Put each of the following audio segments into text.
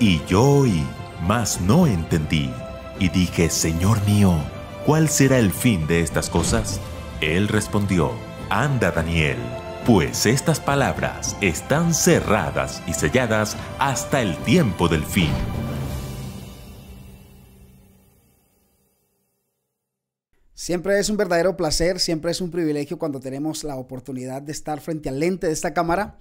Y yo oí, mas no entendí. Y dije, Señor mío, ¿cuál será el fin de estas cosas? Él respondió, Anda Daniel, pues estas palabras están cerradas y selladas hasta el tiempo del fin. Siempre es un verdadero placer, siempre es un privilegio cuando tenemos la oportunidad de estar frente al lente de esta cámara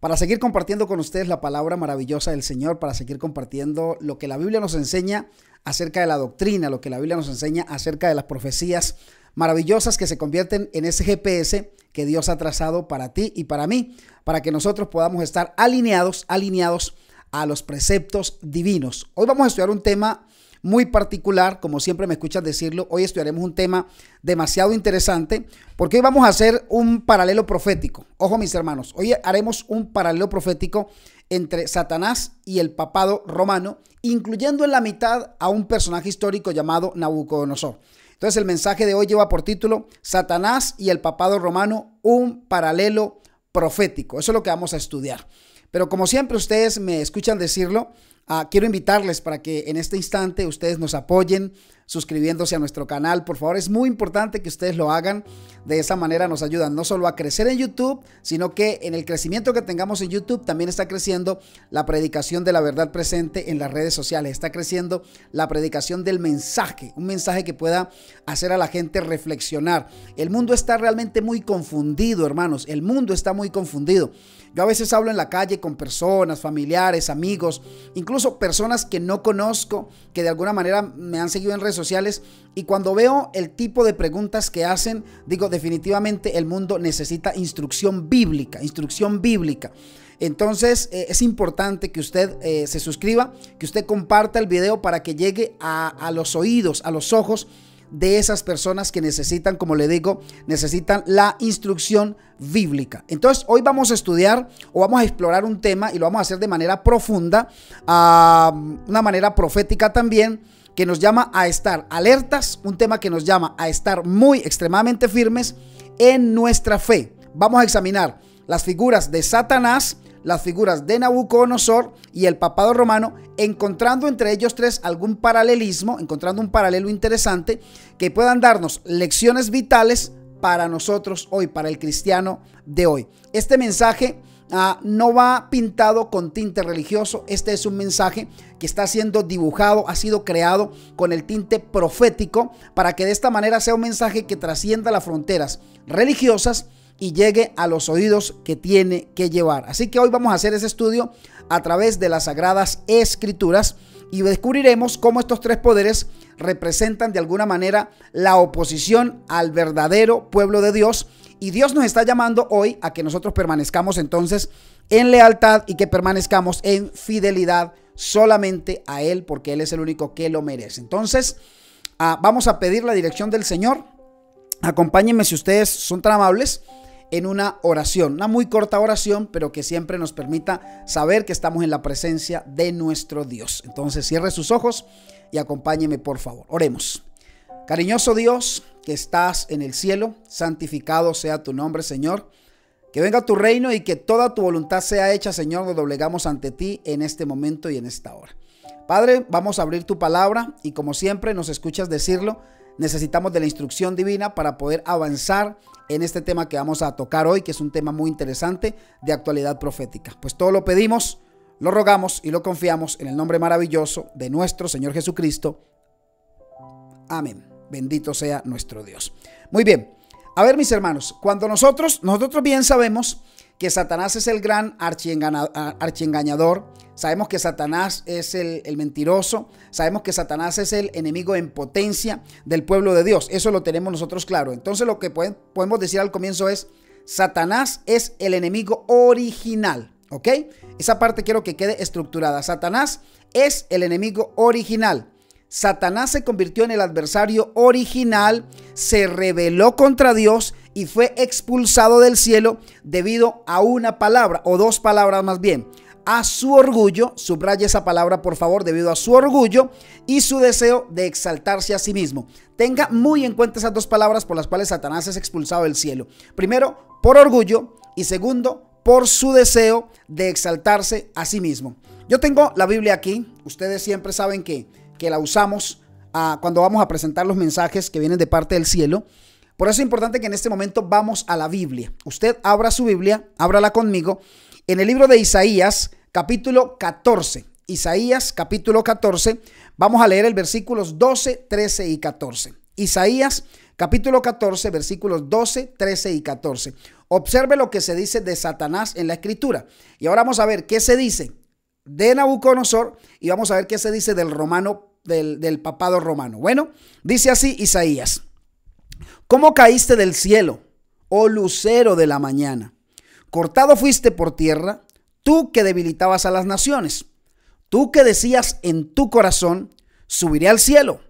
para seguir compartiendo con ustedes la palabra maravillosa del Señor, para seguir compartiendo lo que la Biblia nos enseña acerca de la doctrina, lo que la Biblia nos enseña acerca de las profecías maravillosas que se convierten en ese GPS que Dios ha trazado para ti y para mí, para que nosotros podamos estar alineados, alineados a los preceptos divinos. Hoy vamos a estudiar un tema muy particular, como siempre me escuchas decirlo. Hoy estudiaremos un tema demasiado interesante porque hoy vamos a hacer un paralelo profético. Ojo mis hermanos, hoy haremos un paralelo profético entre Satanás y el papado romano, incluyendo en la mitad a un personaje histórico llamado Nabucodonosor. Entonces el mensaje de hoy lleva por título Satanás y el papado romano, un paralelo profético. Eso es lo que vamos a estudiar. Pero como siempre ustedes me escuchan decirlo, ah, quiero invitarles para que en este instante ustedes nos apoyen suscribiéndose a nuestro canal. Por favor, es muy importante que ustedes lo hagan. De esa manera nos ayudan no solo a crecer en YouTube, sino que en el crecimiento que tengamos en YouTube también está creciendo la predicación de la verdad presente en las redes sociales. Está creciendo la predicación del mensaje, un mensaje que pueda hacer a la gente reflexionar. El mundo está realmente muy confundido, hermanos. El mundo está muy confundido. Yo a veces hablo en la calle con personas, familiares, amigos, incluso personas que no conozco, que de alguna manera me han seguido en redes sociales, y cuando veo el tipo de preguntas que hacen, digo, definitivamente el mundo necesita instrucción bíblica, instrucción bíblica. Entonces eh, es importante que usted eh, se suscriba, que usted comparta el video para que llegue a los oídos, a los ojos de esas personas que necesitan, como le digo, necesitan la instrucción bíblica. Entonces, hoy vamos a estudiar o vamos a explorar un tema y lo vamos a hacer de manera profunda, a una manera profética también que nos llama a estar alertas, un tema que nos llama a estar muy extremadamente firmes en nuestra fe. Vamos a examinar las figuras de Satanás, las figuras de Nabucodonosor y el papado romano, encontrando entre ellos tres algún paralelismo, encontrando un paralelo interesante que puedan darnos lecciones vitales para nosotros hoy, para el cristiano de hoy. Este mensaje ah, no va pintado con tinte religioso, este es un mensaje que está siendo dibujado, ha sido creado con el tinte profético, para que de esta manera sea un mensaje que trascienda las fronteras religiosas y llegue a los oídos que tiene que llevar. Así que hoy vamos a hacer ese estudio a través de las Sagradas Escrituras y descubriremos cómo estos tres poderes representan de alguna manera la oposición al verdadero pueblo de Dios. Y Dios nos está llamando hoy a que nosotros permanezcamos entonces en lealtad y que permanezcamos en fidelidad solamente a Él, porque Él es el único que lo merece. Entonces, ah, vamos a pedir la dirección del Señor. Acompáñenme si ustedes son tan amables en una oración, una muy corta oración, pero que siempre nos permita saber que estamos en la presencia de nuestro Dios. Entonces cierre sus ojos y acompáñeme por favor. Oremos. Cariñoso Dios que estás en el cielo, santificado sea tu nombre Señor. Que venga tu reino y que toda tu voluntad sea hecha, Señor. Nos doblegamos ante ti en este momento y en esta hora. Padre, vamos a abrir tu palabra y como siempre nos escuchas decirlo, necesitamos de la instrucción divina para poder avanzar en este tema que vamos a tocar hoy, que es un tema muy interesante de actualidad profética. Pues todo lo pedimos, lo rogamos y lo confiamos en el nombre maravilloso de nuestro Señor Jesucristo. Amén. Bendito sea nuestro Dios. Muy bien. A ver, mis hermanos, cuando nosotros, nosotros bien sabemos que Satanás es el gran archiengañador, sabemos que Satanás es el, mentiroso, sabemos que Satanás es el enemigo en potencia del pueblo de Dios, eso lo tenemos nosotros claro. Entonces lo que podemos decir al comienzo es, Satanás es el enemigo original, ¿ok? Esa parte quiero que quede estructurada, Satanás es el enemigo original. Satanás se convirtió en el adversario original, se rebeló contra Dios y fue expulsado del cielo debido a una palabra, o dos palabras más bien, a su orgullo, subraya esa palabra por favor, debido a su orgullo y su deseo de exaltarse a sí mismo. Tenga muy en cuenta esas dos palabras por las cuales Satanás es expulsado del cielo. Primero, por orgullo y segundo, por su deseo de exaltarse a sí mismo. Yo tengo la Biblia aquí, ustedes siempre saben que, que la usamos ah, cuando vamos a presentar los mensajes que vienen de parte del cielo. Por eso es importante que en este momento vamos a la Biblia. Usted abra su Biblia, ábrala conmigo, en el libro de Isaías, capítulo 14. Isaías, capítulo 14, vamos a leer el versículos 12, 13 y 14. Isaías, capítulo 14, versículos 12, 13 y 14. Observe lo que se dice de Satanás en la escritura. Y ahora vamos a ver qué se dice de Nabucodonosor y vamos a ver qué se dice del romano, del papado romano. Bueno, dice así Isaías. ¿Cómo caíste del cielo, oh lucero de la mañana? Cortado fuiste por tierra, tú que debilitabas a las naciones, tú que decías en tu corazón, subiré al cielo,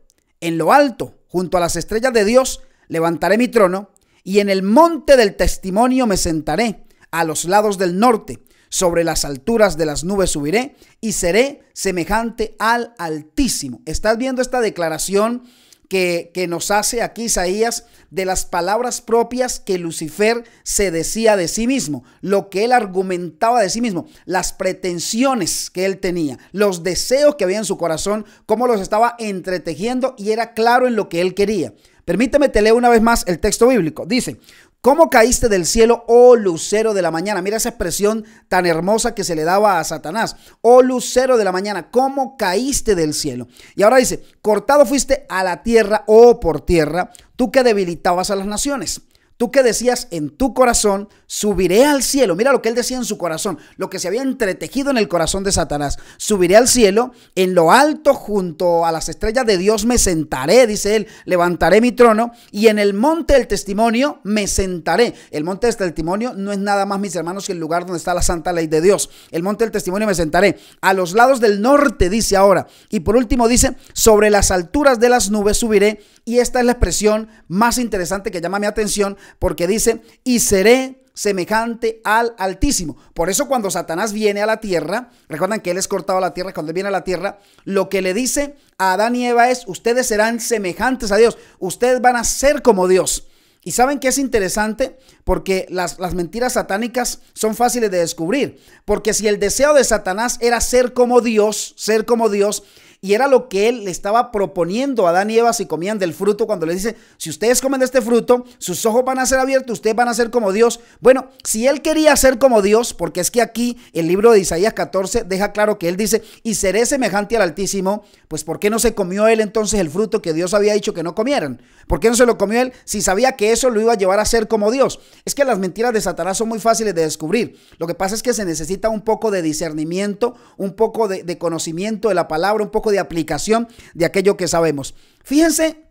en lo alto, junto a las estrellas de Dios, levantaré mi trono, y en el monte del testimonio me sentaré, a los lados del norte, sobre las alturas de las nubes subiré, y seré semejante al Altísimo. ¿Estás viendo esta declaración? que, nos hace aquí Isaías de las palabras propias que Lucifer se decía de sí mismo, lo que él argumentaba de sí mismo, las pretensiones que él tenía, los deseos que había en su corazón, cómo los estaba entretejiendo y era claro en lo que él quería. Permíteme te leo una vez más el texto bíblico. Dice, ¿Cómo caíste del cielo, oh lucero de la mañana? Mira esa expresión tan hermosa que se le daba a Satanás. Oh lucero de la mañana, ¿cómo caíste del cielo? Y ahora dice, cortado fuiste a la tierra, oh por tierra, tú que debilitabas a las naciones. Tú que decías en tu corazón, subiré al cielo. Mira lo que él decía en su corazón, lo que se había entretejido en el corazón de Satanás. Subiré al cielo, en lo alto junto a las estrellas de Dios me sentaré, dice él, levantaré mi trono y en el monte del testimonio me sentaré. El monte del testimonio no es nada más, mis hermanos, que el lugar donde está la santa ley de Dios. El monte del testimonio me sentaré. A los lados del norte, dice ahora. Y por último dice, sobre las alturas de las nubes subiré y esta es la expresión más interesante que llama mi atención porque dice, y seré semejante al Altísimo. Por eso cuando Satanás viene a la tierra, recuerdan que él es cortado a la tierra, cuando él viene a la tierra, lo que le dice a Adán y Eva es, ustedes serán semejantes a Dios, ustedes van a ser como Dios. Y saben que es interesante porque las, las, mentiras satánicas son fáciles de descubrir. Porque si el deseo de Satanás era ser como Dios, ser como Dios, y era lo que él le estaba proponiendo a Adán y Eva si comían del fruto, cuando le dice, si ustedes comen de este fruto, sus ojos van a ser abiertos, ustedes van a ser como Dios. Bueno, si él quería ser como Dios, porque es que aquí el libro de Isaías 14 deja claro que él dice, y seré semejante al Altísimo, pues ¿por qué no se comió él entonces el fruto que Dios había dicho que no comieran? ¿Por qué no se lo comió él si sabía que eso lo iba a llevar a ser como Dios? Es que las mentiras de Satanás son muy fáciles de descubrir. Lo que pasa es que se necesita un poco de discernimiento, un poco de conocimiento de la palabra, un poco de aplicación de aquello que sabemos. Fíjense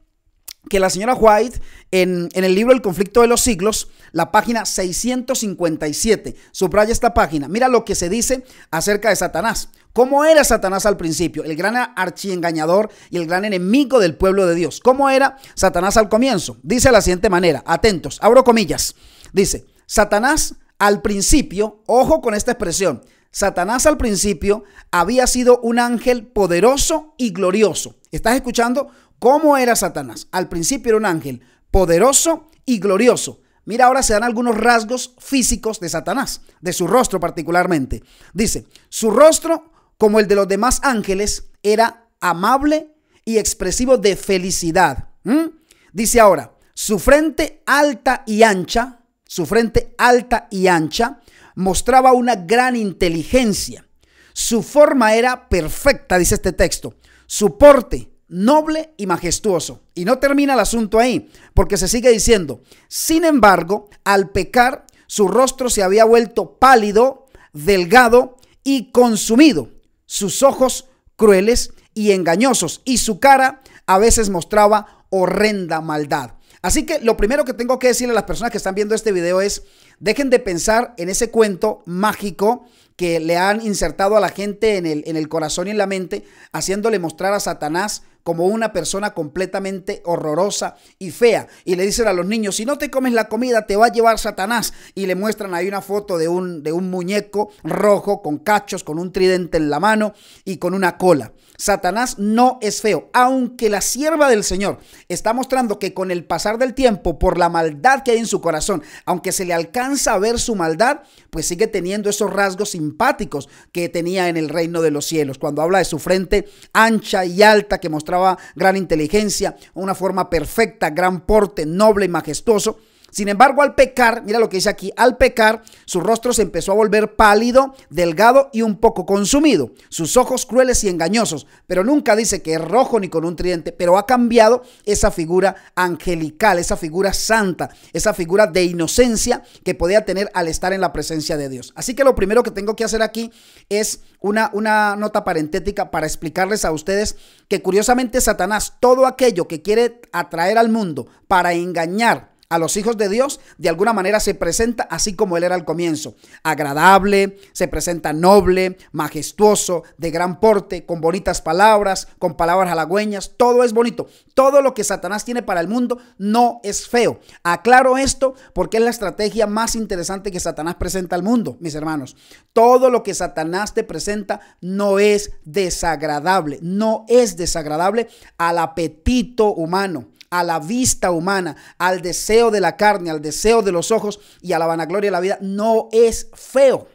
que la señora White, en, en, el libro El conflicto de los siglos, la página 657, subraya esta página. Mira lo que se dice acerca de Satanás. ¿Cómo era Satanás al principio? El gran archiengañador y el gran enemigo del pueblo de Dios. ¿Cómo era Satanás al comienzo? Dice de la siguiente manera, atentos, abro comillas. Dice, Satanás al principio, ojo con esta expresión, Satanás al principio había sido un ángel poderoso y glorioso. ¿Estás escuchando cómo era Satanás? Al principio era un ángel poderoso y glorioso. Mira, ahora se dan algunos rasgos físicos de Satanás, de su rostro particularmente. Dice, su rostro, como el de los demás ángeles, era amable y expresivo de felicidad. ¿Mm? Dice ahora, su frente alta y ancha, su frente alta y ancha mostraba una gran inteligencia. Su forma era perfecta, dice este texto. Su porte noble y majestuoso. Y no termina el asunto ahí, porque se sigue diciendo, sin embargo, al pecar, su rostro se había vuelto pálido, delgado y consumido, sus ojos crueles y engañosos, y su cara a veces mostraba horrenda maldad. Así que lo primero que tengo que decirle a las personas que están viendo este video es, dejen de pensar en ese cuento mágico que le han insertado a la gente en el, en el corazón y en la mente, haciéndole mostrar a Satanás como una persona completamente horrorosa y fea. Y le dicen a los niños, si no te comes la comida, te va a llevar Satanás. Y le muestran ahí una foto de un, de un muñeco rojo con cachos, con un tridente en la mano y con una cola. Satanás no es feo, aunque la sierva del Señor está mostrando que con el pasar del tiempo, por la maldad que hay en su corazón, aunque se le alcanza a ver su maldad, pues sigue teniendo esos rasgos simpáticos que tenía en el reino de los cielos. Cuando habla de su frente ancha y alta, que mostraba gran inteligencia, una forma perfecta, gran porte, noble y majestuoso, sin embargo, al pecar, mira lo que dice aquí, al pecar, su rostro se empezó a volver pálido, delgado y un poco consumido, sus ojos crueles y engañosos, pero nunca dice que es rojo ni con un tridente, pero ha cambiado esa figura angelical, esa figura santa, esa figura de inocencia que podía tener al estar en la presencia de Dios. Así que lo primero que tengo que hacer aquí es una, una nota parentética para explicarles a ustedes que curiosamente Satanás, todo aquello que quiere atraer al mundo para engañar, a los hijos de Dios, de alguna manera se presenta así como él era al comienzo, agradable, se presenta noble, majestuoso, de gran porte, con bonitas palabras, con palabras halagüeñas, todo es bonito. Todo lo que Satanás tiene para el mundo no es feo. Aclaro esto porque es la estrategia más interesante que Satanás presenta al mundo, mis hermanos. Todo lo que Satanás te presenta no es desagradable, no es desagradable al apetito humano a la vista humana, al deseo de la carne, al deseo de los ojos y a la vanagloria de la vida, no es feo.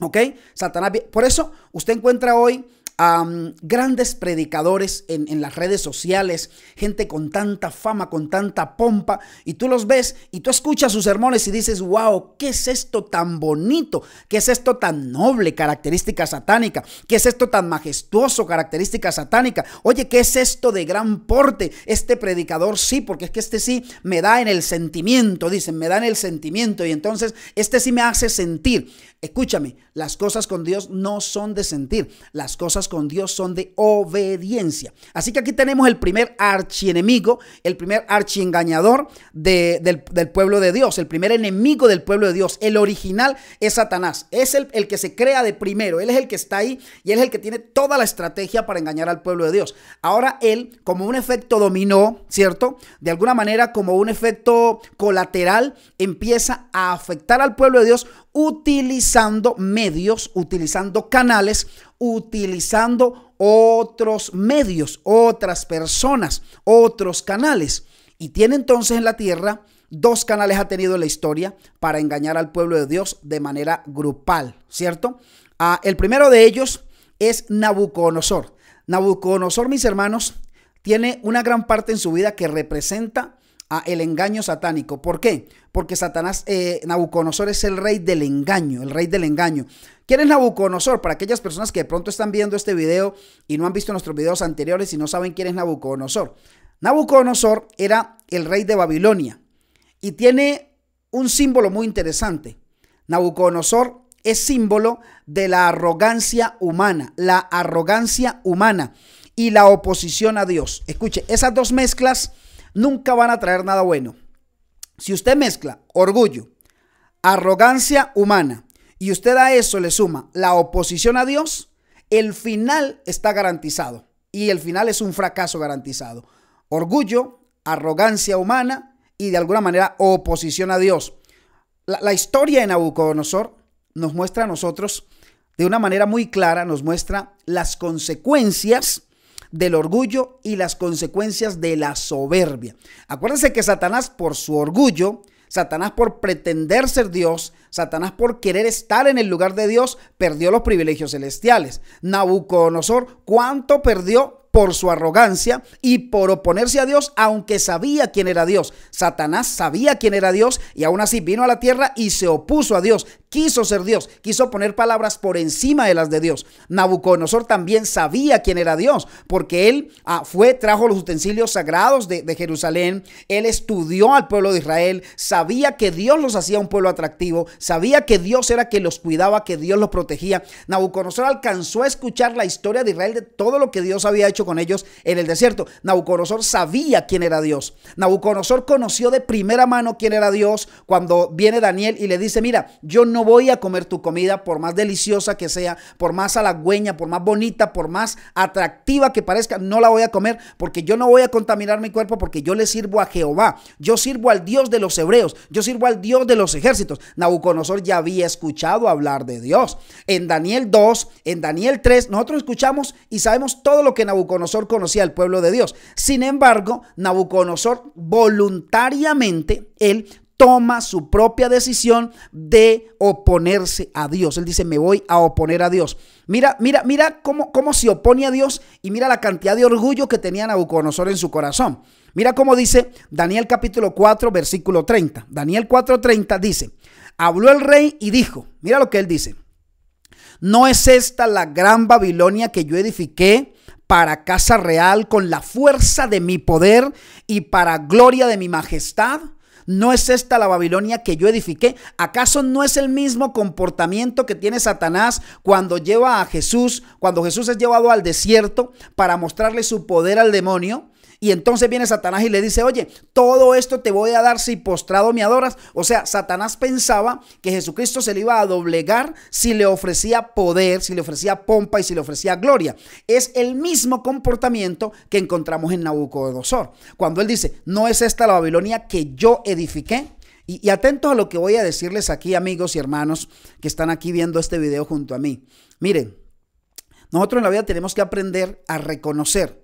¿Ok? Satanás. Por eso usted encuentra hoy grandes predicadores en, en las redes sociales, gente con tanta fama, con tanta pompa, y tú los ves y tú escuchas sus sermones y dices, wow, ¿qué es esto tan bonito? ¿Qué es esto tan noble? Característica satánica. ¿Qué es esto tan majestuoso? Característica satánica. Oye, ¿qué es esto de gran porte? Este predicador sí, porque es que este sí me da en el sentimiento, dicen, me da en el sentimiento y entonces este sí me hace sentir. Escúchame, las cosas con Dios no son de sentir, las cosas con Dios son de obediencia. Así que aquí tenemos el primer archienemigo, el primer archiengañador del, pueblo de Dios, el primer enemigo del pueblo de Dios. El original es Satanás, es el, el que se crea de primero, él es el que está ahí y él es el que tiene toda la estrategia para engañar al pueblo de Dios. Ahora él, como un efecto dominó, ¿cierto? De alguna manera, como un efecto colateral, empieza a afectar al pueblo de Dios utilizando medios, utilizando canales, utilizando otros medios, otras personas, otros canales. Y tiene entonces en la tierra dos canales ha tenido la historia para engañar al pueblo de Dios de manera grupal, ¿cierto? Ah, el primero de ellos es Nabucodonosor. Nabucodonosor, mis hermanos, tiene una gran parte en su vida que representa el engaño satánico. ¿Por qué? Porque Satanás, eh, Nabucodonosor es el rey del engaño, el rey del engaño. ¿Quién es Nabucodonosor? Para aquellas personas que de pronto están viendo este video y no han visto nuestros videos anteriores y no saben quién es Nabucodonosor. Nabucodonosor era el rey de Babilonia y tiene un símbolo muy interesante. Nabucodonosor es símbolo de la arrogancia humana, la arrogancia humana y la oposición a Dios. Escuche, esas dos mezclas nunca van a traer nada bueno. Si usted mezcla orgullo, arrogancia humana y usted a eso le suma la oposición a Dios, el final está garantizado. Y el final es un fracaso garantizado. Orgullo, arrogancia humana y de alguna manera oposición a Dios. La, historia de Nabucodonosor nos muestra a nosotros de una manera muy clara, nos muestra las consecuencias del orgullo y las consecuencias de la soberbia. Acuérdense que Satanás por su orgullo, Satanás por pretender ser Dios, Satanás por querer estar en el lugar de Dios, perdió los privilegios celestiales. Nabucodonosor, ¿cuánto perdió? por su arrogancia y por oponerse a Dios, aunque sabía quién era Dios. Satanás sabía quién era Dios y aún así vino a la tierra y se opuso a Dios quiso ser Dios, quiso poner palabras por encima de las de Dios. Nabucodonosor también sabía quién era Dios, porque él ah, fue, trajo los utensilios sagrados de, de Jerusalén, él estudió al pueblo de Israel, sabía que Dios los hacía un pueblo atractivo, sabía que Dios era que los cuidaba, que Dios los protegía. Nabucodonosor alcanzó a escuchar la historia de Israel, de todo lo que Dios había hecho con ellos en el desierto. Nabucodonosor sabía quién era Dios. Nabucodonosor conoció de primera mano quién era Dios cuando viene Daniel y le dice, mira, yo no voy a comer tu comida, por más deliciosa que sea, por más halagüeña, por más bonita, por más atractiva que parezca, no la voy a comer porque yo no voy a contaminar mi cuerpo porque yo le sirvo a Jehová. Yo sirvo al Dios de los hebreos, yo sirvo al Dios de los ejércitos. Nabucodonosor ya había escuchado hablar de Dios. En Daniel 2, en Daniel 3, nosotros escuchamos y sabemos todo lo que Nabucodonosor conocía al pueblo de Dios. Sin embargo, Nabucodonosor voluntariamente, él toma su propia decisión de oponerse a Dios. Él dice, me voy a oponer a Dios. Mira, mira, mira cómo, cómo se opone a Dios y mira la cantidad de orgullo que tenía Nabucodonosor en su corazón. Mira cómo dice Daniel capítulo 4, versículo 30. Daniel 4:30 dice, habló el rey y dijo, mira lo que él dice, no es esta la gran Babilonia que yo edifiqué para casa real con la fuerza de mi poder y para gloria de mi majestad. ¿No es esta la Babilonia que yo edifiqué? ¿Acaso no es el mismo comportamiento que tiene Satanás cuando lleva a Jesús, cuando Jesús es llevado al desierto para mostrarle su poder al demonio? Y entonces viene Satanás y le dice, oye, todo esto te voy a dar si postrado me adoras. O sea, Satanás pensaba que Jesucristo se le iba a doblegar si le ofrecía poder, si le ofrecía pompa y si le ofrecía gloria. Es el mismo comportamiento que encontramos en Nabucodonosor. Cuando él dice, no es esta la Babilonia que yo edifiqué, y, y, atentos a lo que voy a decirles aquí, amigos y hermanos que están aquí viendo este video junto a mí. Miren, nosotros en la vida tenemos que aprender a reconocer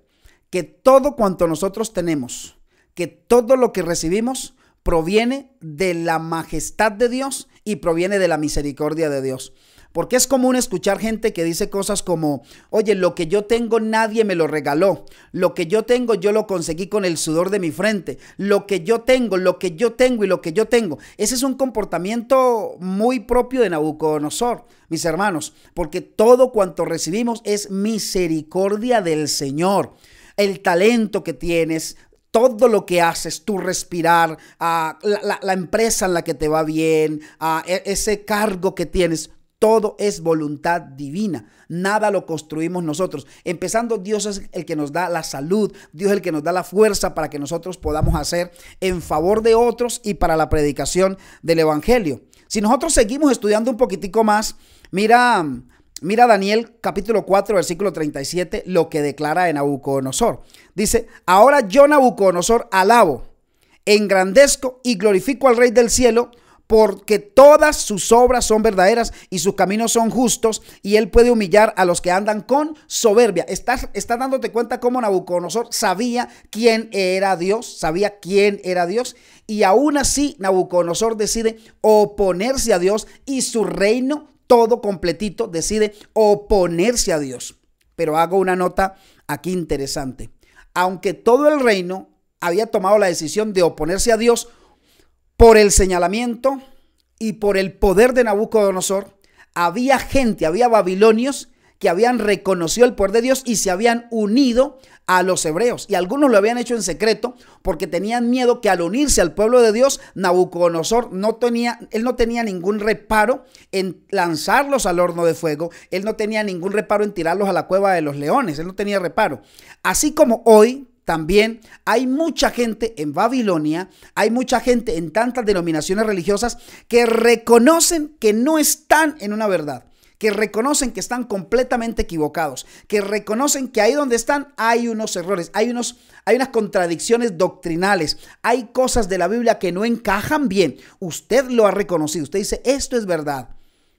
que todo cuanto nosotros tenemos, que todo lo que recibimos proviene de la majestad de Dios y proviene de la misericordia de Dios. Porque es común escuchar gente que dice cosas como, oye, lo que yo tengo nadie me lo regaló, lo que yo tengo yo lo conseguí con el sudor de mi frente, lo que yo tengo, lo que yo tengo y lo que yo tengo. Ese es un comportamiento muy propio de Nabucodonosor, mis hermanos, porque todo cuanto recibimos es misericordia del Señor el talento que tienes, todo lo que haces, tu respirar, ah, la, empresa en la que te va bien, ah, e, ese cargo que tienes, todo es voluntad divina. Nada lo construimos nosotros. Empezando, Dios es el que nos da la salud, Dios es el que nos da la fuerza para que nosotros podamos hacer en favor de otros y para la predicación del Evangelio. Si nosotros seguimos estudiando un poquitico más, mira Mira Daniel capítulo 4, versículo 37, lo que declara en Nabucodonosor. Dice, ahora yo Nabucodonosor alabo, engrandezco y glorifico al Rey del cielo, porque todas sus obras son verdaderas y sus caminos son justos, y él puede humillar a los que andan con soberbia. Estás, estás dándote cuenta cómo Nabucodonosor sabía quién era Dios, sabía quién era Dios, y aún así Nabucodonosor decide oponerse a Dios y su reino todo completito, decide oponerse a Dios. Pero hago una nota aquí interesante. Aunque todo el reino había tomado la decisión de oponerse a Dios por el señalamiento y por el poder de Nabucodonosor, había gente, había babilonios que habían reconocido el poder de Dios y se habían unido a los hebreos. Y algunos lo habían hecho en secreto porque tenían miedo que al unirse al pueblo de Dios, Nabucodonosor no tenía, él no tenía ningún reparo en lanzarlos al horno de fuego, él no tenía ningún reparo en tirarlos a la cueva de los leones, él no tenía reparo. Así como hoy también hay mucha gente en Babilonia, hay mucha gente en tantas denominaciones religiosas que reconocen que no están en una verdad que reconocen que están completamente equivocados, que reconocen que ahí donde están hay unos errores, hay, unos, hay unas contradicciones doctrinales, hay cosas de la Biblia que no encajan bien. Usted lo ha reconocido, usted dice, esto es verdad,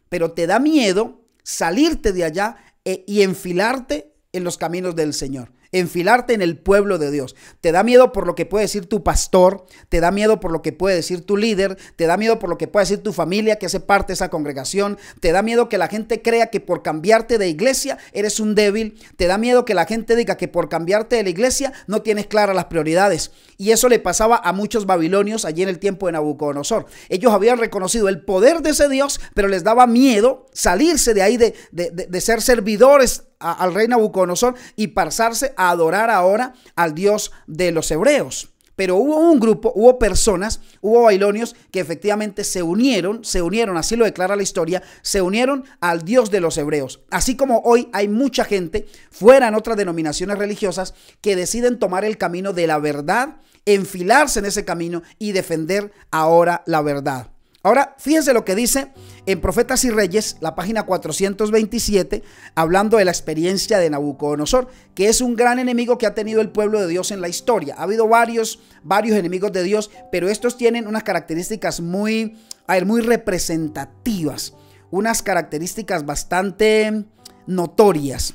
pero te da miedo salirte de allá e, y enfilarte en los caminos del Señor enfilarte en el pueblo de Dios. Te da miedo por lo que puede decir tu pastor, te da miedo por lo que puede decir tu líder, te da miedo por lo que puede decir tu familia que hace parte de esa congregación, te da miedo que la gente crea que por cambiarte de iglesia eres un débil, te da miedo que la gente diga que por cambiarte de la iglesia no tienes claras las prioridades. Y eso le pasaba a muchos babilonios allí en el tiempo de Nabucodonosor. Ellos habían reconocido el poder de ese Dios, pero les daba miedo salirse de ahí de, de, de, de ser servidores al rey Nabucodonosor y pasarse a adorar ahora al Dios de los hebreos. Pero hubo un grupo, hubo personas, hubo bailonios que efectivamente se unieron, se unieron, así lo declara la historia, se unieron al Dios de los hebreos. Así como hoy hay mucha gente fuera en otras denominaciones religiosas que deciden tomar el camino de la verdad, enfilarse en ese camino y defender ahora la verdad. Ahora, fíjense lo que dice en Profetas y Reyes, la página 427, hablando de la experiencia de Nabucodonosor, que es un gran enemigo que ha tenido el pueblo de Dios en la historia. Ha habido varios, varios enemigos de Dios, pero estos tienen unas características muy, muy representativas, unas características bastante notorias.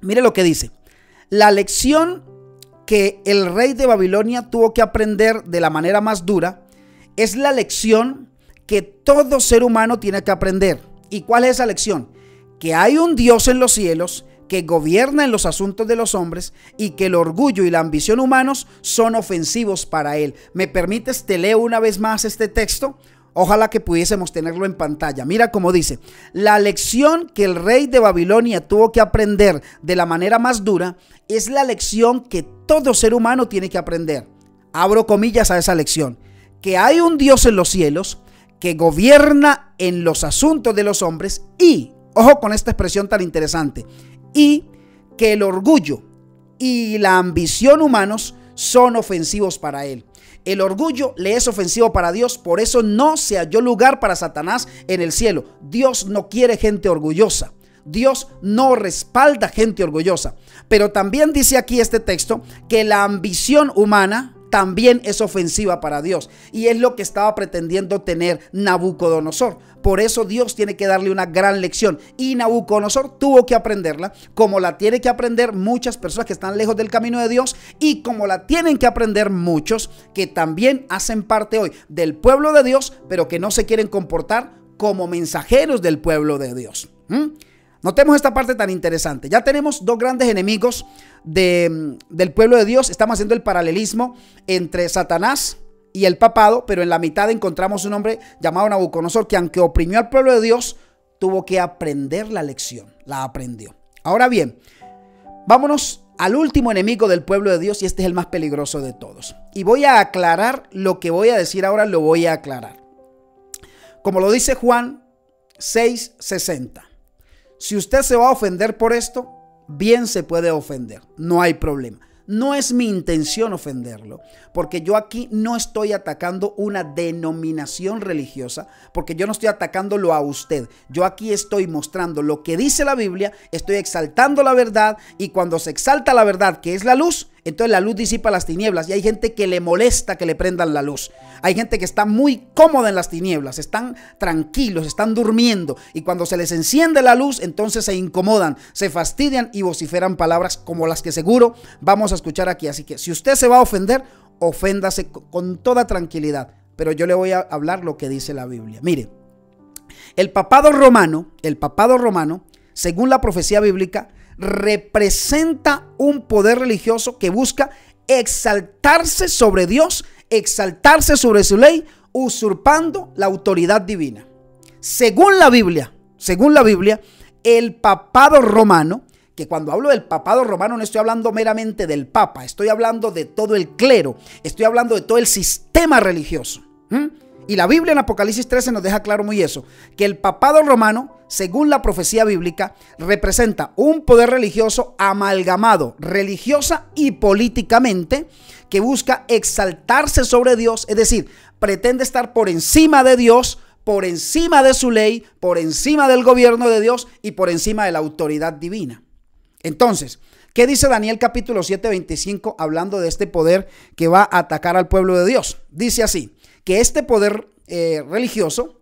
Mire lo que dice. La lección que el rey de Babilonia tuvo que aprender de la manera más dura es la lección que todo ser humano tiene que aprender. ¿Y cuál es esa lección? Que hay un Dios en los cielos que gobierna en los asuntos de los hombres y que el orgullo y la ambición humanos son ofensivos para él. ¿Me permites? Te leo una vez más este texto. Ojalá que pudiésemos tenerlo en pantalla. Mira cómo dice, la lección que el rey de Babilonia tuvo que aprender de la manera más dura es la lección que todo ser humano tiene que aprender. Abro comillas a esa lección. Que hay un Dios en los cielos que gobierna en los asuntos de los hombres y, ojo con esta expresión tan interesante, y que el orgullo y la ambición humanos son ofensivos para él. El orgullo le es ofensivo para Dios, por eso no se halló lugar para Satanás en el cielo. Dios no quiere gente orgullosa. Dios no respalda gente orgullosa. Pero también dice aquí este texto que la ambición humana, también es ofensiva para Dios. Y es lo que estaba pretendiendo tener Nabucodonosor. Por eso Dios tiene que darle una gran lección. Y Nabucodonosor tuvo que aprenderla, como la tiene que aprender muchas personas que están lejos del camino de Dios y como la tienen que aprender muchos que también hacen parte hoy del pueblo de Dios, pero que no se quieren comportar como mensajeros del pueblo de Dios. ¿Mm? Notemos esta parte tan interesante. Ya tenemos dos grandes enemigos mm, del pueblo de Dios. Estamos haciendo el paralelismo entre Satanás y el papado, pero en la mitad encontramos un hombre llamado Nabucodonosor que aunque oprimió al pueblo de Dios, tuvo que aprender la lección. La aprendió. Ahora bien, vámonos al último enemigo del pueblo de Dios y este es el más peligroso de todos. Y voy a aclarar lo que voy a decir ahora, lo voy a aclarar. Como lo dice Juan 60. Si usted se va a ofender por esto, bien se puede ofender, no hay problema. No es mi intención ofenderlo, porque yo aquí no estoy atacando una denominación religiosa, porque yo no estoy atacándolo a usted. Yo aquí estoy mostrando lo que dice la Biblia, estoy exaltando la verdad y cuando se exalta la verdad, que es la luz, entonces la luz disipa las tinieblas y hay gente que le molesta que le prendan la luz. Hay gente que está muy cómoda en las tinieblas, están tranquilos, están durmiendo y cuando se les enciende la luz entonces se incomodan, se fastidian y vociferan palabras como las que seguro vamos a escuchar aquí. Así que si usted se va a ofender, oféndase con toda tranquilidad. Pero yo le voy a hablar lo que dice la Biblia. Mire, el papado romano, el papado romano, según la profecía bíblica, representa un poder religioso que busca exaltarse sobre Dios, exaltarse sobre su ley, usurpando la autoridad divina. Según la Biblia, según la Biblia, el papado romano, que cuando hablo del papado romano no estoy hablando meramente del papa, estoy hablando de todo el clero, estoy hablando de todo el sistema religioso. Y la Biblia en Apocalipsis 13 nos deja claro muy eso, que el papado romano, según la profecía bíblica, representa un poder religioso amalgamado religiosa y políticamente que busca exaltarse sobre Dios, es decir, pretende estar por encima de Dios, por encima de su ley, por encima del gobierno de Dios y por encima de la autoridad divina. Entonces, ¿qué dice Daniel capítulo 7, 25 hablando de este poder que va a atacar al pueblo de Dios? Dice así que este poder eh, religioso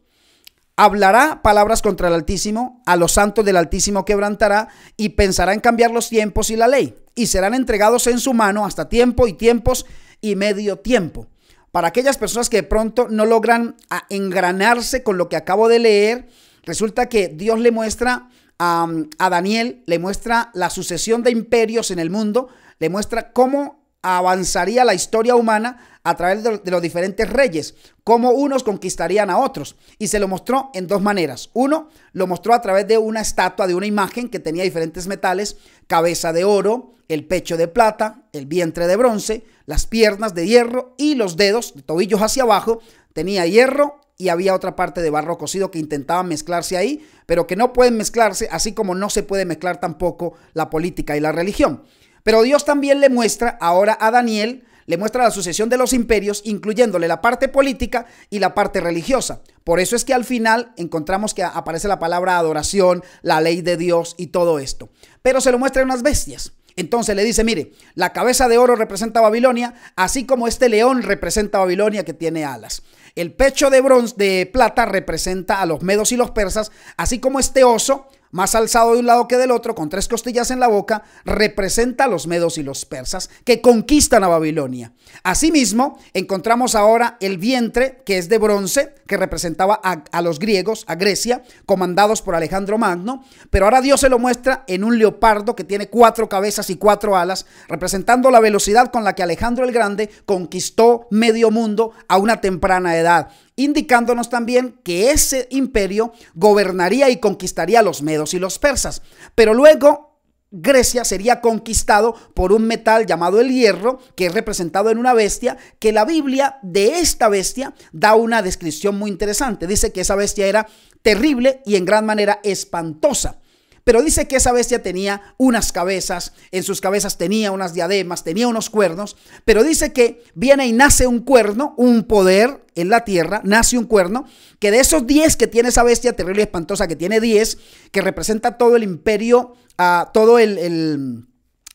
hablará palabras contra el Altísimo, a los santos del Altísimo quebrantará y pensará en cambiar los tiempos y la ley, y serán entregados en su mano hasta tiempo y tiempos y medio tiempo. Para aquellas personas que de pronto no logran ah, engranarse con lo que acabo de leer, resulta que Dios le muestra a, a Daniel, le muestra la sucesión de imperios en el mundo, le muestra cómo avanzaría la historia humana a través de los diferentes reyes, cómo unos conquistarían a otros. Y se lo mostró en dos maneras. Uno, lo mostró a través de una estatua, de una imagen que tenía diferentes metales, cabeza de oro, el pecho de plata, el vientre de bronce, las piernas de hierro y los dedos, de tobillos hacia abajo, tenía hierro y había otra parte de barro cocido que intentaba mezclarse ahí, pero que no pueden mezclarse, así como no se puede mezclar tampoco la política y la religión. Pero Dios también le muestra ahora a Daniel, le muestra la sucesión de los imperios, incluyéndole la parte política y la parte religiosa. Por eso es que al final encontramos que aparece la palabra adoración, la ley de Dios y todo esto. Pero se lo muestra en unas bestias. Entonces le dice, mire, la cabeza de oro representa a Babilonia, así como este león representa a Babilonia que tiene alas. El pecho de bronce de plata representa a los medos y los persas, así como este oso más alzado de un lado que del otro, con tres costillas en la boca, representa a los medos y los persas que conquistan a Babilonia. Asimismo, encontramos ahora el vientre, que es de bronce, que representaba a, los griegos, a Grecia, comandados por Alejandro Magno, pero ahora Dios se lo muestra en un leopardo que tiene cuatro cabezas y cuatro alas, representando la velocidad con la que Alejandro el Grande conquistó medio mundo a una temprana edad indicándonos también que ese imperio gobernaría y conquistaría a los medos y los persas. Pero luego Grecia sería conquistado por un metal llamado el hierro, que es representado en una bestia, que la Biblia de esta bestia da una descripción muy interesante. Dice que esa bestia era terrible y en gran manera espantosa. Pero dice que esa bestia tenía unas cabezas, en sus cabezas tenía unas diademas, tenía unos cuernos, pero dice que viene y nace un cuerno, un poder en la tierra, nace un cuerno, que de esos 10 que tiene esa bestia terrible y espantosa, que tiene 10, que representa todo el imperio, a ah, todo el,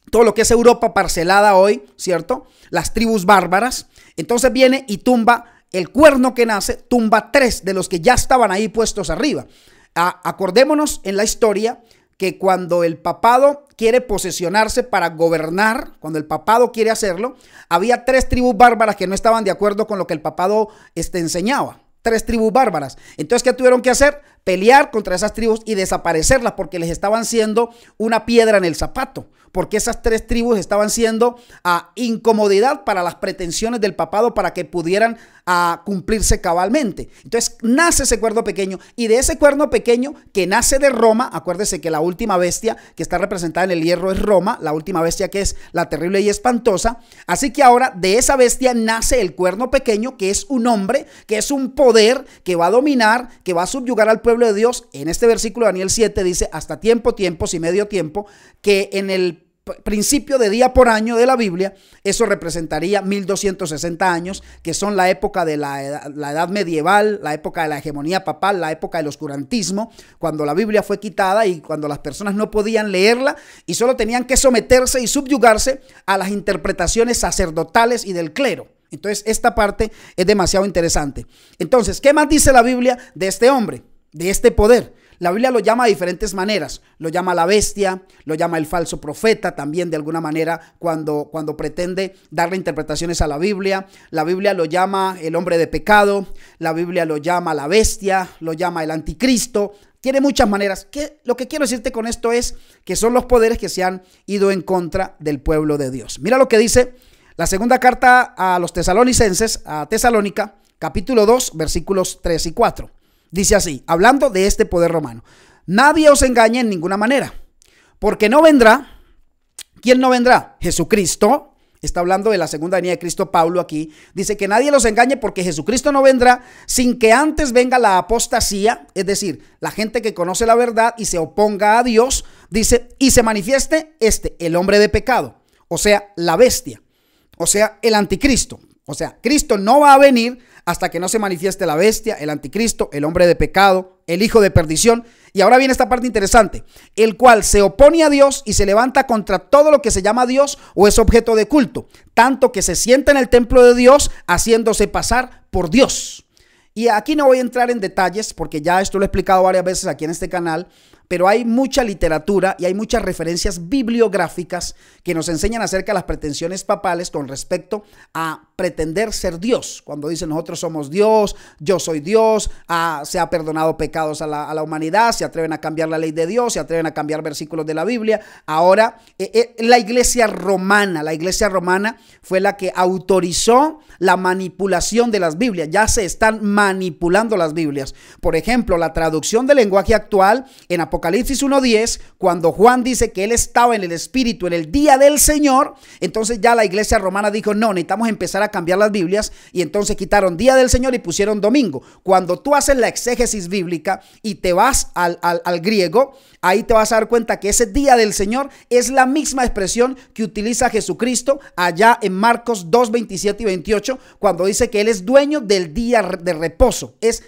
todo lo que es Europa parcelada hoy, ¿cierto? Las tribus bárbaras. Entonces viene y tumba el cuerno que nace, tumba tres de los que ya estaban ahí puestos arriba. Ah, acordémonos en la historia que cuando el papado quiere posesionarse para gobernar, cuando el papado quiere hacerlo, había tres tribus bárbaras que no estaban de acuerdo con lo que el papado este, enseñaba. Tres tribus bárbaras. Entonces, ¿qué tuvieron que hacer? Pelear contra esas tribus y desaparecerlas porque les estaban siendo una piedra en el zapato, porque esas tres tribus estaban siendo a ah, incomodidad para las pretensiones del papado para que pudieran a ah, cumplirse cabalmente. Entonces nace ese cuerno pequeño y de ese cuerno pequeño que nace de Roma, acuérdese que la última bestia que está representada en el hierro es Roma, la última bestia que es la terrible y espantosa, así que ahora de esa bestia nace el cuerno pequeño que es un hombre, que es un poder que va a dominar, que va a subyugar al pueblo de Dios. En este versículo Daniel 7 dice, hasta tiempo, tiempos y medio tiempo, que en el principio de día por año de la Biblia, eso representaría 1260 años, que son la época de la edad, la edad, medieval, la época de la hegemonía papal, la época del oscurantismo, cuando la Biblia fue quitada y cuando las personas no podían leerla y solo tenían que someterse y subyugarse a las interpretaciones sacerdotales y del clero. Entonces, esta parte es demasiado interesante. Entonces, ¿qué más dice la Biblia de este hombre, de este poder? La Biblia lo llama de diferentes maneras. Lo llama la bestia, lo llama el falso profeta también de alguna manera cuando, cuando pretende darle interpretaciones a la Biblia. La Biblia lo llama el hombre de pecado, la Biblia lo llama la bestia, lo llama el anticristo. Tiene muchas maneras. Que, lo que quiero decirte con esto es que son los poderes que se han ido en contra del pueblo de Dios. Mira lo que dice la segunda carta a los tesalonicenses, a Tesalónica, capítulo 2, versículos 3 y 4. Dice así, hablando de este poder romano, nadie os engañe en ninguna manera, porque no vendrá, ¿quién no vendrá? Jesucristo, está hablando de la segunda venida de Cristo Pablo aquí, dice que nadie los engañe porque Jesucristo no vendrá sin que antes venga la apostasía, es decir, la gente que conoce la verdad y se oponga a Dios, dice, y se manifieste este, el hombre de pecado, o sea, la bestia, o sea, el anticristo. O sea, Cristo no va a venir hasta que no se manifieste la bestia, el anticristo, el hombre de pecado, el hijo de perdición. Y ahora viene esta parte interesante, el cual se opone a Dios y se levanta contra todo lo que se llama Dios o es objeto de culto, tanto que se sienta en el templo de Dios haciéndose pasar por Dios. Y aquí no voy a entrar en detalles porque ya esto lo he explicado varias veces aquí en este canal, pero hay mucha literatura y hay muchas referencias bibliográficas que nos enseñan acerca de las pretensiones papales con respecto a pretender ser Dios. Cuando dice nosotros somos Dios, yo soy Dios, ah, se ha perdonado pecados a la, humanidad, se atreven a cambiar la ley de Dios, se atreven a cambiar versículos de la Biblia. Ahora, e, e, la iglesia romana, la iglesia romana fue la que autorizó la manipulación de las Biblias. Ya se están manipulando las Biblias. Por ejemplo, la traducción del lenguaje actual en Apocalipsis 1.10, cuando Juan dice que él estaba en el Espíritu en el día del Señor, entonces ya la iglesia romana dijo, no, necesitamos empezar a cambiar las Biblias y entonces quitaron día del Señor y pusieron domingo. Cuando tú haces la exégesis bíblica y te vas al, al griego, ahí te vas a dar cuenta que ese día del Señor es la misma expresión que utiliza Jesucristo allá en Marcos 2, 27 y 28, cuando dice que Él es dueño del día de reposo. Es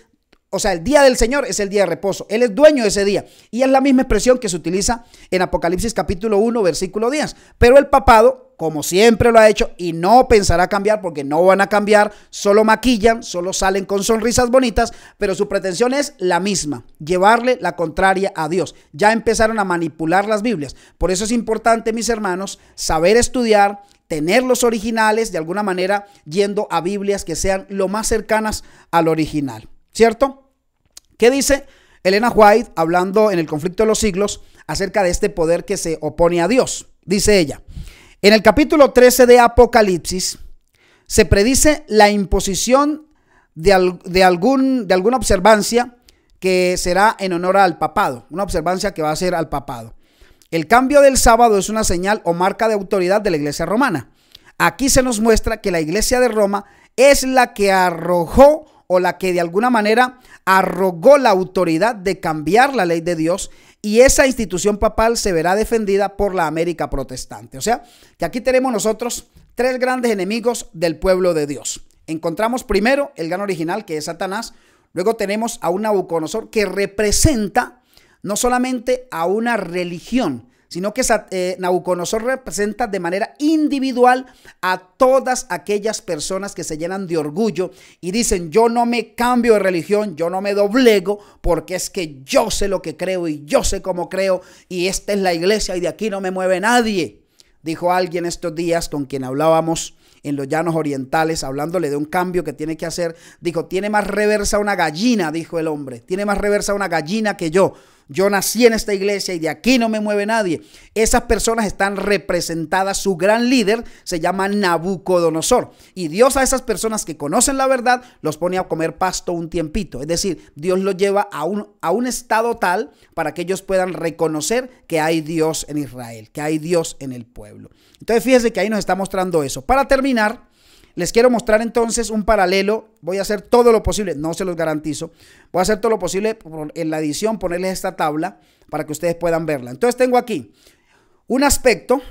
o sea, el día del Señor es el día de reposo. Él es dueño de ese día. Y es la misma expresión que se utiliza en Apocalipsis capítulo 1, versículo 10. Pero el papado como siempre lo ha hecho y no pensará cambiar porque no van a cambiar, solo maquillan, solo salen con sonrisas bonitas, pero su pretensión es la misma, llevarle la contraria a Dios. Ya empezaron a manipular las Biblias. Por eso es importante, mis hermanos, saber estudiar, tener los originales de alguna manera yendo a Biblias que sean lo más cercanas al original, ¿cierto? ¿Qué dice Elena White hablando en el conflicto de los siglos acerca de este poder que se opone a Dios? Dice ella, en el capítulo 13 de Apocalipsis se predice la imposición de, algún, de alguna observancia que será en honor al papado, una observancia que va a ser al papado. El cambio del sábado es una señal o marca de autoridad de la iglesia romana. Aquí se nos muestra que la iglesia de Roma es la que arrojó o la que de alguna manera arrogó la autoridad de cambiar la ley de Dios y esa institución papal se verá defendida por la América protestante. O sea, que aquí tenemos nosotros tres grandes enemigos del pueblo de Dios. Encontramos primero el gran original que es Satanás, luego tenemos a un Nabucodonosor que representa no solamente a una religión, sino que Nauconosor eh, Nabucodonosor representa de manera individual a todas aquellas personas que se llenan de orgullo y dicen, yo no me cambio de religión, yo no me doblego, porque es que yo sé lo que creo y yo sé cómo creo, y esta es la iglesia y de aquí no me mueve nadie, dijo alguien estos días con quien hablábamos en los llanos orientales, hablándole de un cambio que tiene que hacer, dijo, tiene más reversa una gallina, dijo el hombre, tiene más reversa una gallina que yo yo nací en esta iglesia y de aquí no me mueve nadie. Esas personas están representadas, su gran líder se llama Nabucodonosor. Y Dios a esas personas que conocen la verdad los pone a comer pasto un tiempito. Es decir, Dios los lleva a un, a un estado tal para que ellos puedan reconocer que hay Dios en Israel, que hay Dios en el pueblo. Entonces fíjense que ahí nos está mostrando eso. Para terminar, les quiero mostrar entonces un paralelo. Voy a hacer todo lo posible, no se los garantizo. Voy a hacer todo lo posible en la edición ponerles esta tabla para que ustedes puedan verla. Entonces tengo aquí un aspecto,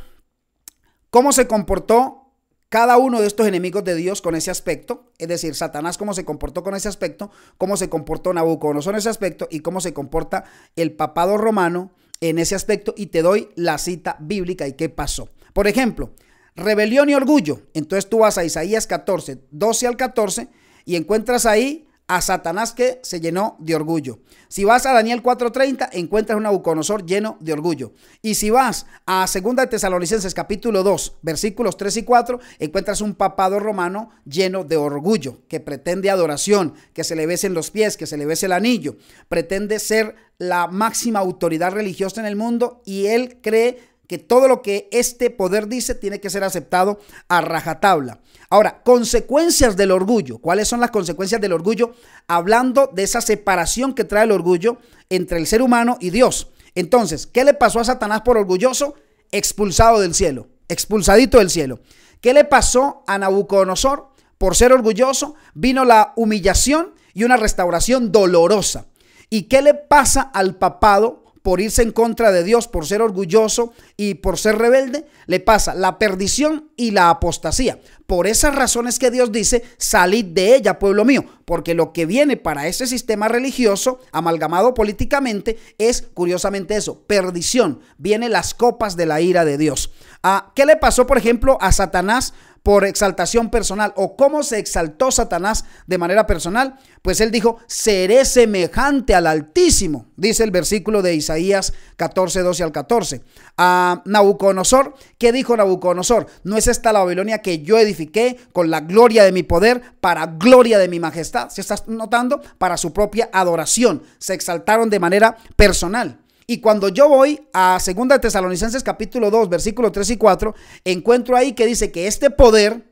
cómo se comportó cada uno de estos enemigos de Dios con ese aspecto, es decir, Satanás cómo se comportó con ese aspecto, cómo se comportó Nabucodonosor en ese aspecto y cómo se comporta el papado romano en ese aspecto y te doy la cita bíblica y qué pasó. Por ejemplo, rebelión y orgullo. Entonces tú vas a Isaías 14, 12 al 14 y encuentras ahí a Satanás que se llenó de orgullo. Si vas a Daniel 4:30, encuentras un abuconosor lleno de orgullo. Y si vas a 2 Tesalonicenses capítulo 2, versículos 3 y 4, encuentras un papado romano lleno de orgullo, que pretende adoración, que se le besen los pies, que se le bese el anillo, pretende ser la máxima autoridad religiosa en el mundo y él cree que todo lo que este poder dice tiene que ser aceptado a rajatabla. Ahora, consecuencias del orgullo. ¿Cuáles son las consecuencias del orgullo? Hablando de esa separación que trae el orgullo entre el ser humano y Dios. Entonces, ¿qué le pasó a Satanás por orgulloso? Expulsado del cielo, expulsadito del cielo. ¿Qué le pasó a Nabucodonosor por ser orgulloso? Vino la humillación y una restauración dolorosa. ¿Y qué le pasa al papado por irse en contra de Dios, por ser orgulloso y por ser rebelde, le pasa la perdición y la apostasía. Por esas razones que Dios dice, salid de ella, pueblo mío, porque lo que viene para ese sistema religioso, amalgamado políticamente, es curiosamente eso, perdición. Vienen las copas de la ira de Dios. Ah, ¿Qué le pasó, por ejemplo, a Satanás por exaltación personal o cómo se exaltó Satanás de manera personal, pues él dijo, seré semejante al Altísimo, dice el versículo de Isaías 14, 12 al 14. A Nabucodonosor, ¿qué dijo Nabucodonosor? No es esta la Babilonia que yo edifiqué con la gloria de mi poder para gloria de mi majestad, se está notando, para su propia adoración. Se exaltaron de manera personal. Y cuando yo voy a 2 Tesalonicenses capítulo 2, versículo 3 y 4, encuentro ahí que dice que este poder,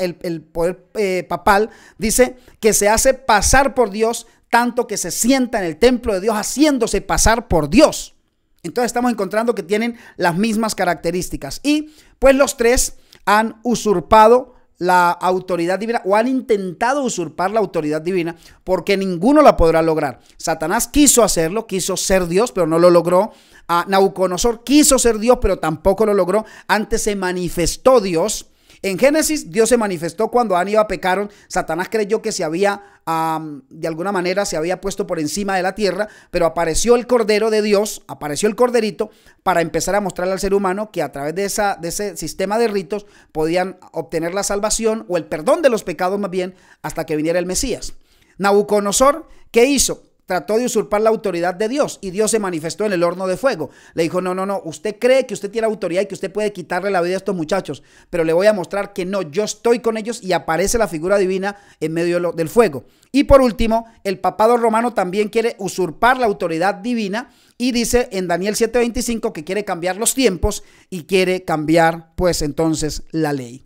el, poder eh, papal, dice que se hace pasar por Dios tanto que se sienta en el templo de Dios haciéndose pasar por Dios. Entonces estamos encontrando que tienen las mismas características. Y pues los tres han usurpado la autoridad divina o han intentado usurpar la autoridad divina porque ninguno la podrá lograr. Satanás quiso hacerlo, quiso ser Dios, pero no lo logró. Ah, Nauconosor quiso ser Dios, pero tampoco lo logró. Antes se manifestó Dios en Génesis, Dios se manifestó cuando Adán y pecaron. Satanás creyó que se había, de alguna manera, se había puesto por encima de la tierra, pero apareció el Cordero de Dios, apareció el Corderito, para empezar a mostrarle al ser humano que a través de, de ese sistema de ritos podían obtener la salvación o el perdón de los pecados más bien hasta que viniera el Mesías. Nabucodonosor, ¿qué hizo? trató de usurpar la autoridad de Dios y Dios se manifestó en el horno de fuego. Le dijo, no, no, no, usted cree que usted tiene autoridad y que usted puede quitarle la vida a estos muchachos, pero le voy a mostrar que no, yo estoy con ellos y aparece la figura divina en medio del fuego. Y por último, el papado romano también quiere usurpar la autoridad divina y dice en Daniel 7:25 que quiere cambiar los tiempos y quiere cambiar pues entonces la ley.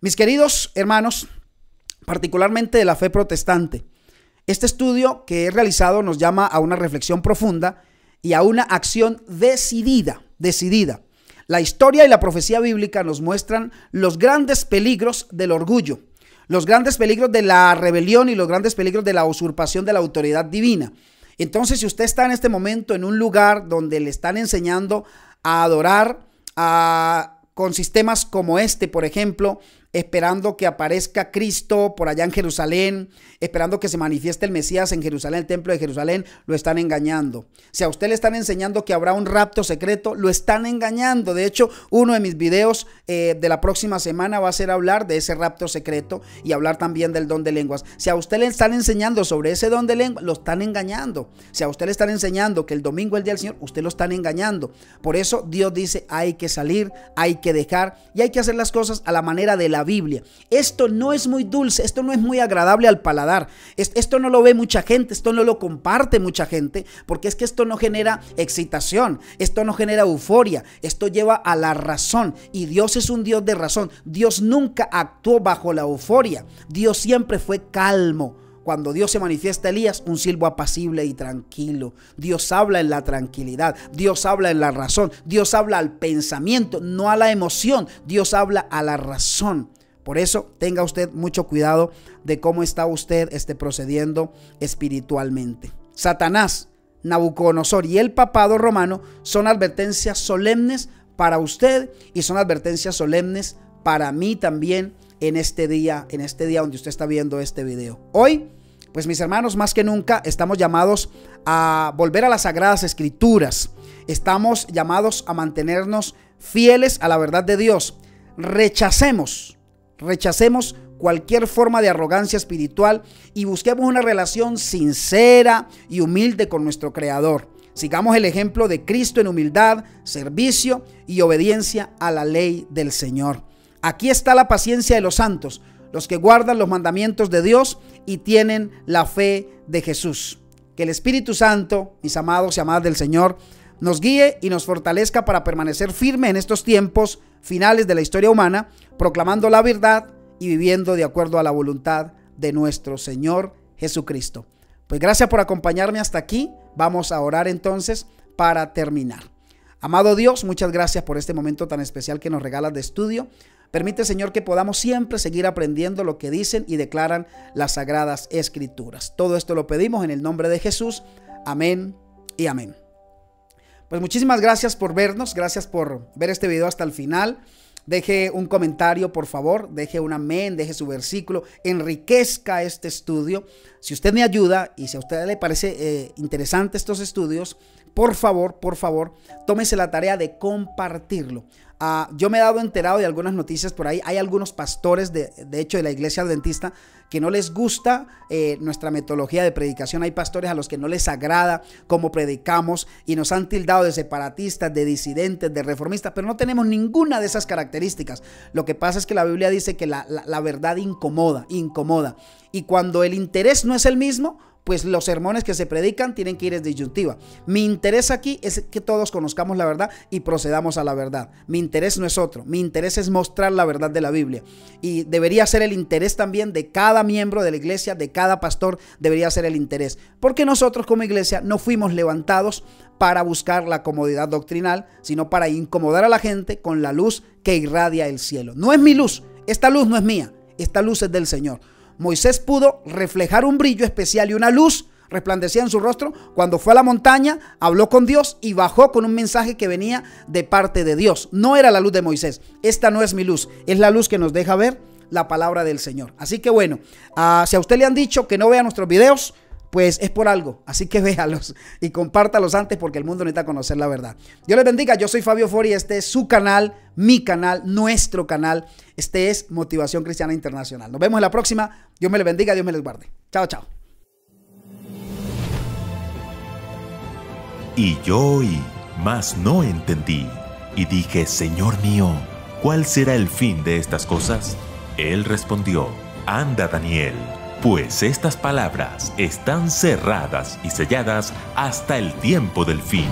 Mis queridos hermanos, particularmente de la fe protestante, este estudio que he realizado nos llama a una reflexión profunda y a una acción decidida, decidida. La historia y la profecía bíblica nos muestran los grandes peligros del orgullo, los grandes peligros de la rebelión y los grandes peligros de la usurpación de la autoridad divina. Entonces, si usted está en este momento en un lugar donde le están enseñando a adorar con sistemas como este, por ejemplo, esperando que aparezca Cristo por allá en Jerusalén, esperando que se manifieste el Mesías en Jerusalén, el templo de Jerusalén, lo están engañando. Si a usted le están enseñando que habrá un rapto secreto, lo están engañando. De hecho, uno de mis videos eh, de la próxima semana va a ser hablar de ese rapto secreto y hablar también del don de lenguas. Si a usted le están enseñando sobre ese don de lenguas, lo están engañando. Si a usted le están enseñando que el domingo es el día del Señor, usted lo están engañando. Por eso Dios dice, hay que salir, hay que dejar y hay que hacer las cosas a la manera de la Biblia. Esto no es muy dulce, esto no es muy agradable al paladar. Esto no lo ve mucha gente, esto no lo comparte mucha gente, porque es que esto no genera excitación, esto no genera euforia, esto lleva a la razón. Y Dios es un Dios de razón. Dios nunca actuó bajo la euforia, Dios siempre fue calmo. Cuando Dios se manifiesta Elías, un silbo apacible y tranquilo. Dios habla en la tranquilidad, Dios habla en la razón, Dios habla al pensamiento, no a la emoción, Dios habla a la razón. Por eso tenga usted mucho cuidado de cómo está usted este, procediendo espiritualmente. Satanás, Nabucodonosor y el papado romano son advertencias solemnes para usted y son advertencias solemnes para mí también en este día, en este día donde usted está viendo este video. Hoy, pues mis hermanos, más que nunca estamos llamados a volver a las sagradas escrituras. Estamos llamados a mantenernos fieles a la verdad de Dios. Rechacemos, rechacemos cualquier forma de arrogancia espiritual y busquemos una relación sincera y humilde con nuestro Creador. Sigamos el ejemplo de Cristo en humildad, servicio y obediencia a la ley del Señor. Aquí está la paciencia de los santos, los que guardan los mandamientos de Dios y tienen la fe de Jesús. Que el Espíritu Santo, mis amados y amadas del Señor, nos guíe y nos fortalezca para permanecer firme en estos tiempos finales de la historia humana, proclamando la verdad y viviendo de acuerdo a la voluntad de nuestro Señor Jesucristo. Pues gracias por acompañarme hasta aquí. Vamos a orar entonces para terminar. Amado Dios, muchas gracias por este momento tan especial que nos regalas de estudio. Permite, Señor, que podamos siempre seguir aprendiendo lo que dicen y declaran las sagradas escrituras. Todo esto lo pedimos en el nombre de Jesús. Amén y amén. Pues muchísimas gracias por vernos, gracias por ver este video hasta el final. Deje un comentario, por favor, deje un amén, deje su versículo, enriquezca este estudio. Si usted me ayuda y si a usted le parece eh, interesante estos estudios, por favor, por favor, tómese la tarea de compartirlo. Ah, yo me he dado enterado de algunas noticias por ahí. Hay algunos pastores, de, hecho, de la iglesia adventista, que no les gusta eh, nuestra metodología de predicación. Hay pastores a los que no les agrada cómo predicamos y nos han tildado de separatistas, de disidentes, de reformistas, pero no tenemos ninguna de esas características. Lo que pasa es que la Biblia dice que la verdad incomoda, incomoda. Y cuando el interés no es el mismo, pues los sermones que se predican tienen que ir en disyuntiva. Mi interés aquí es que todos conozcamos la verdad y procedamos a la verdad. Mi interés no es otro, mi interés es mostrar la verdad de la Biblia. Y debería ser el interés también de cada miembro de la iglesia, de cada pastor, debería ser el interés. Porque nosotros como iglesia no fuimos levantados para buscar la comodidad doctrinal, sino para incomodar a la gente con la luz que irradia el cielo. No es mi luz, esta luz no es mía, esta luz es del Señor. Moisés pudo reflejar un brillo especial y una luz resplandecía en su rostro cuando fue a la montaña, habló con Dios y bajó con un mensaje que venía de parte de Dios. No era la luz de Moisés. Esta no es mi luz, es la luz que nos deja ver la palabra del Señor. Así que bueno, ah, si a usted le han dicho que no vea nuestros videos, pues es por algo. Así que véalos y compártalos antes porque el mundo necesita conocer la verdad. Dios les bendiga. Yo soy Fabio Fori. Este es su canal, mi canal, nuestro canal. Este es Motivación Cristiana Internacional. Nos vemos en la próxima. Dios me les bendiga. Dios me les guarde. Chao, chao. Y yo hoy más no entendí. Y dije, Señor mío, ¿cuál será el fin de estas cosas? Él respondió, Anda, Daniel pues estas palabras están cerradas y selladas hasta el tiempo del fin.